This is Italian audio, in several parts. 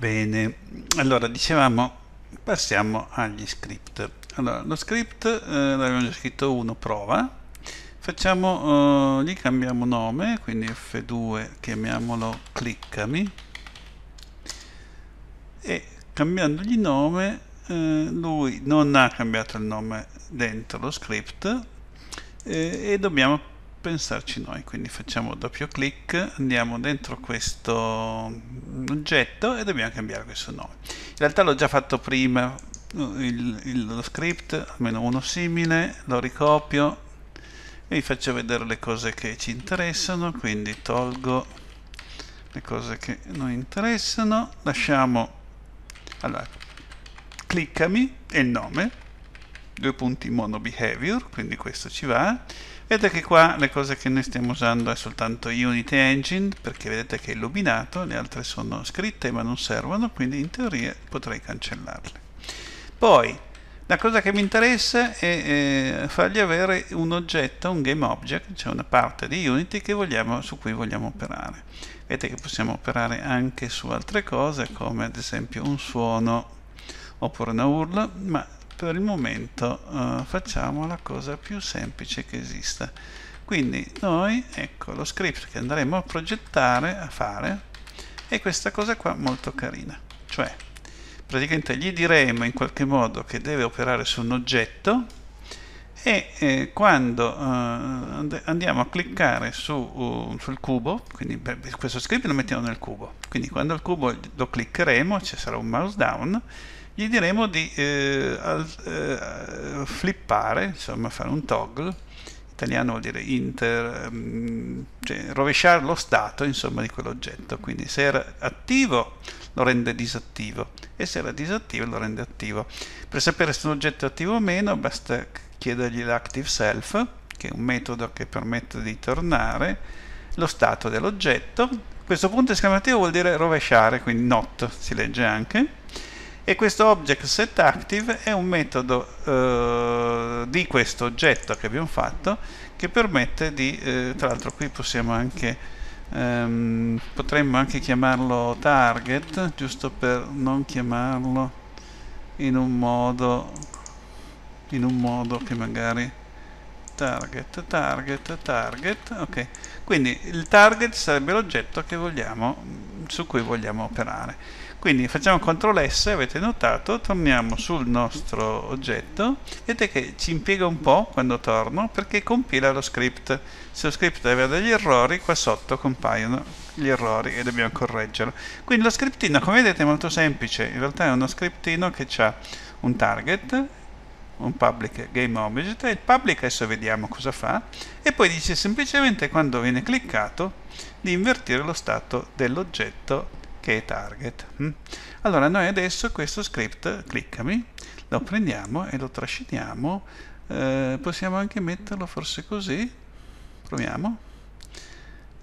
Bene, allora dicevamo, passiamo agli script. Allora, lo script eh, l'abbiamo già scritto uno, prova. Facciamo, eh, gli cambiamo nome, quindi F2, chiamiamolo cliccami. E cambiandogli nome, eh, lui non ha cambiato il nome dentro lo script eh, e dobbiamo pensarci noi quindi facciamo doppio clic andiamo dentro questo oggetto e dobbiamo cambiare questo nome in realtà l'ho già fatto prima il, il, lo script almeno uno simile lo ricopio e vi faccio vedere le cose che ci interessano quindi tolgo le cose che non interessano lasciamo allora cliccami e il nome due punti mono behavior quindi questo ci va Vedete che qua le cose che noi stiamo usando è soltanto Unity Engine, perché vedete che è illuminato, le altre sono scritte ma non servono, quindi in teoria potrei cancellarle. Poi, la cosa che mi interessa è eh, fargli avere un oggetto, un game object, cioè una parte di Unity vogliamo, su cui vogliamo operare. Vedete che possiamo operare anche su altre cose, come ad esempio un suono oppure una URL, ma per il momento uh, facciamo la cosa più semplice che esista quindi noi ecco lo script che andremo a progettare a fare è questa cosa qua molto carina cioè praticamente gli diremo in qualche modo che deve operare su un oggetto e eh, quando eh, andiamo a cliccare su, uh, sul cubo, quindi beh, questo script lo mettiamo nel cubo, quindi quando il cubo lo cliccheremo ci sarà un mouse down gli diremo di eh, al, eh, flippare, insomma fare un toggle, italiano vuol dire inter, mm, cioè rovesciare lo stato insomma, di quell'oggetto, quindi se era attivo lo rende disattivo e se era disattivo lo rende attivo. Per sapere se un oggetto è attivo o meno basta chiedergli l'active self, che è un metodo che permette di tornare, lo stato dell'oggetto, questo punto esclamativo vuol dire rovesciare, quindi not si legge anche, e questo object setActive è un metodo eh, di questo oggetto che abbiamo fatto che permette di, eh, tra l'altro qui possiamo anche ehm, potremmo anche chiamarlo target giusto per non chiamarlo in un modo in un modo che magari target, target, target ok quindi il target sarebbe l'oggetto che vogliamo su cui vogliamo operare. Quindi facciamo CTRL S, avete notato, torniamo sul nostro oggetto, vedete che ci impiega un po' quando torno perché compila lo script. Se lo script aveva degli errori, qua sotto compaiono gli errori e dobbiamo correggerlo. Quindi lo scriptino, come vedete, è molto semplice, in realtà è uno scriptino che ha un target un public game object e il public adesso vediamo cosa fa e poi dice semplicemente quando viene cliccato di invertire lo stato dell'oggetto che è target mm? allora noi adesso questo script cliccami lo prendiamo e lo trasciniamo eh, possiamo anche metterlo forse così proviamo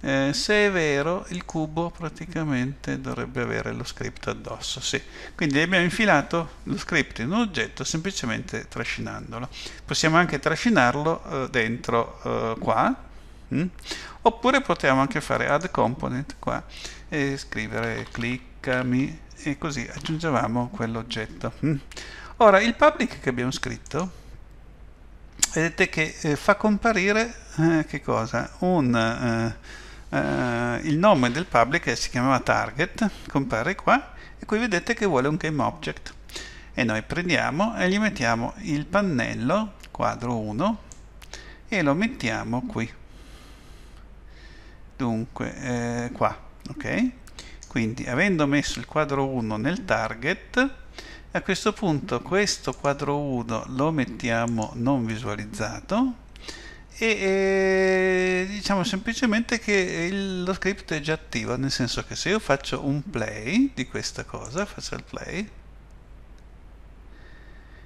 eh, se è vero, il cubo praticamente dovrebbe avere lo script addosso, sì. Quindi abbiamo infilato lo script in un oggetto semplicemente trascinandolo. Possiamo anche trascinarlo eh, dentro eh, qua, mm? oppure potremmo anche fare add component qua e scrivere cliccami e così aggiungevamo quell'oggetto. Mm? Ora, il public che abbiamo scritto vedete che eh, fa comparire eh, che cosa? Un eh, eh, il nome del public che si chiamava target compare qua e qui vedete che vuole un game object e noi prendiamo e gli mettiamo il pannello quadro 1 e lo mettiamo qui dunque eh, qua ok quindi avendo messo il quadro 1 nel target a questo punto questo quadro 1 lo mettiamo non visualizzato e, diciamo semplicemente che il, lo script è già attivo, nel senso che se io faccio un play di questa cosa, faccio il play,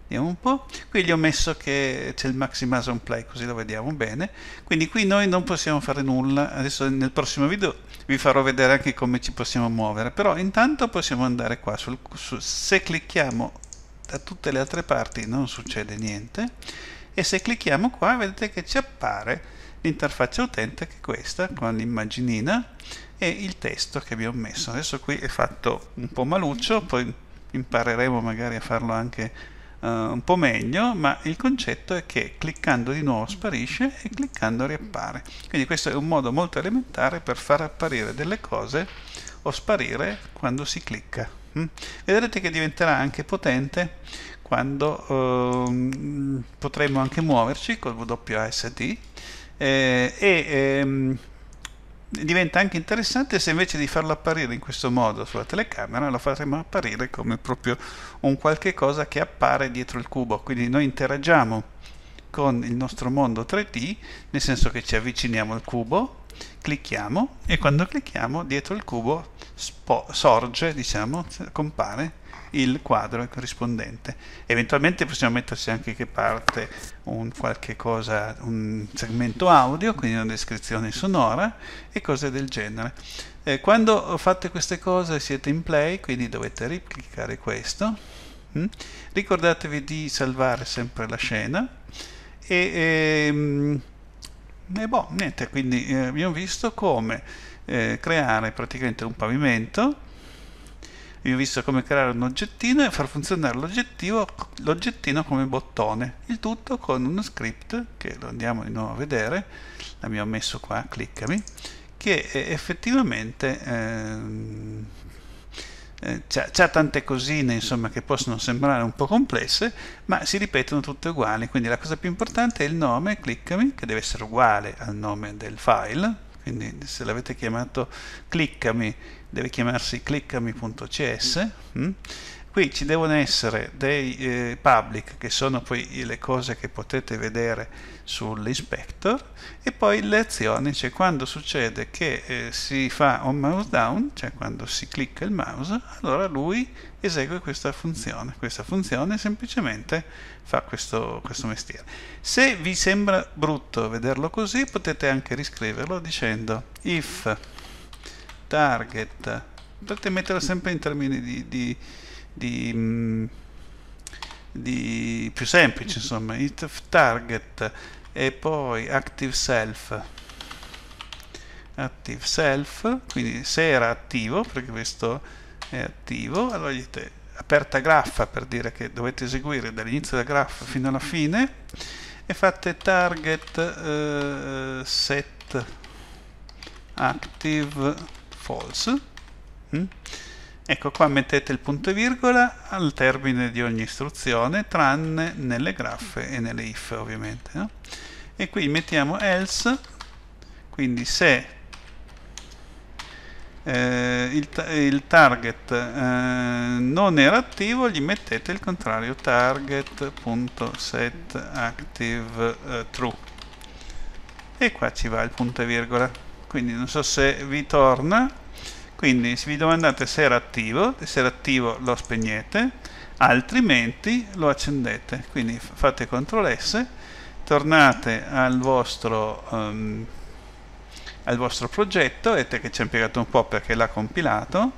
vediamo un po', qui gli ho messo che c'è il Maximas on play, così lo vediamo bene, quindi qui noi non possiamo fare nulla, adesso nel prossimo video vi farò vedere anche come ci possiamo muovere, però intanto possiamo andare qua, sul, su, se clicchiamo da tutte le altre parti non succede niente, e se clicchiamo qua vedete che ci appare l'interfaccia utente che è questa con l'immaginina e il testo che abbiamo messo adesso qui è fatto un po' maluccio poi impareremo magari a farlo anche uh, un po' meglio ma il concetto è che cliccando di nuovo sparisce e cliccando riappare quindi questo è un modo molto elementare per far apparire delle cose o sparire quando si clicca mm? vedrete che diventerà anche potente quando eh, potremo anche muoverci col WASD eh, e ehm, diventa anche interessante se invece di farlo apparire in questo modo sulla telecamera lo faremo apparire come proprio un qualche cosa che appare dietro il cubo quindi noi interagiamo con il nostro mondo 3D, nel senso che ci avviciniamo al cubo, clicchiamo e quando clicchiamo dietro il cubo sorge, diciamo, compare il quadro corrispondente. Eventualmente possiamo metterci anche che parte un qualche cosa, un segmento audio, quindi una descrizione sonora e cose del genere. Eh, quando fate queste cose siete in play, quindi dovete ricliccare questo. Hm? Ricordatevi di salvare sempre la scena e, e, ehm, e boh, niente, quindi eh, abbiamo visto come eh, creare praticamente un pavimento, abbiamo visto come creare un oggettino e far funzionare l'oggettino come bottone, il tutto con uno script che lo andiamo di nuovo a vedere, l'abbiamo messo qua, cliccami, che eh, effettivamente eh, eh, c'è tante cosine insomma, che possono sembrare un po' complesse, ma si ripetono tutte uguali, quindi la cosa più importante è il nome, cliccami, che deve essere uguale al nome del file, quindi se l'avete chiamato cliccami deve chiamarsi cliccami.cs qui ci devono essere dei eh, public che sono poi le cose che potete vedere sull'inspector e poi le azioni cioè quando succede che eh, si fa un mouse down cioè quando si clicca il mouse allora lui esegue questa funzione questa funzione semplicemente fa questo, questo mestiere se vi sembra brutto vederlo così potete anche riscriverlo dicendo if target potete metterlo sempre in termini di, di di, mm, di più semplice mm-hmm. insomma hit target e poi active self active self quindi se era attivo perché questo è attivo allora gli dite aperta graffa per dire che dovete eseguire dall'inizio della graffa fino alla fine e fate target eh, set active false mm? Ecco qua mettete il punto e virgola al termine di ogni istruzione, tranne nelle graffe e nelle if ovviamente. No? E qui mettiamo else, quindi se eh, il, il, target eh, non era attivo, gli mettete il contrario, target.setActiveTrue. Eh, e qua ci va il punto e virgola. Quindi non so se vi torna, quindi se vi domandate se era attivo se era attivo lo spegnete altrimenti lo accendete quindi fate CTRL S tornate al vostro um, al vostro progetto vedete che ci ha impiegato un po' perché l'ha compilato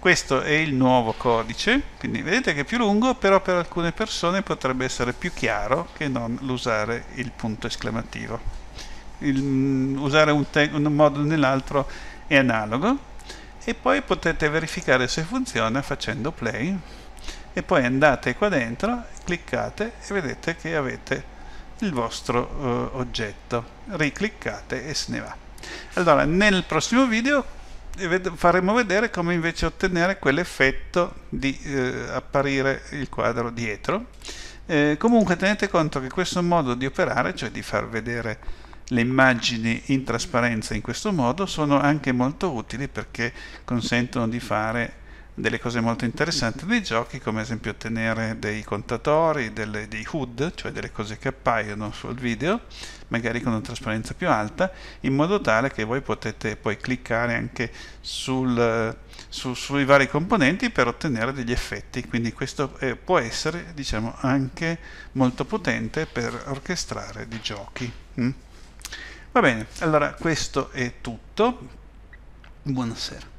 questo è il nuovo codice quindi vedete che è più lungo però per alcune persone potrebbe essere più chiaro che non l'usare il punto esclamativo il, mm, usare un, un modo o nell'altro è analogo e poi potete verificare se funziona facendo play e poi andate qua dentro, cliccate e vedete che avete il vostro eh, oggetto ricliccate e se ne va allora nel prossimo video eh, faremo vedere come invece ottenere quell'effetto di eh, apparire il quadro dietro eh, comunque tenete conto che questo modo di operare cioè di far vedere le immagini in trasparenza in questo modo sono anche molto utili perché consentono di fare delle cose molto interessanti nei giochi come ad esempio ottenere dei contatori, delle, dei hood, cioè delle cose che appaiono sul video, magari con una trasparenza più alta, in modo tale che voi potete poi cliccare anche sul, su, sui vari componenti per ottenere degli effetti, quindi questo eh, può essere diciamo anche molto potente per orchestrare dei giochi. Mm? Va bene, allora questo è tutto. Buonasera.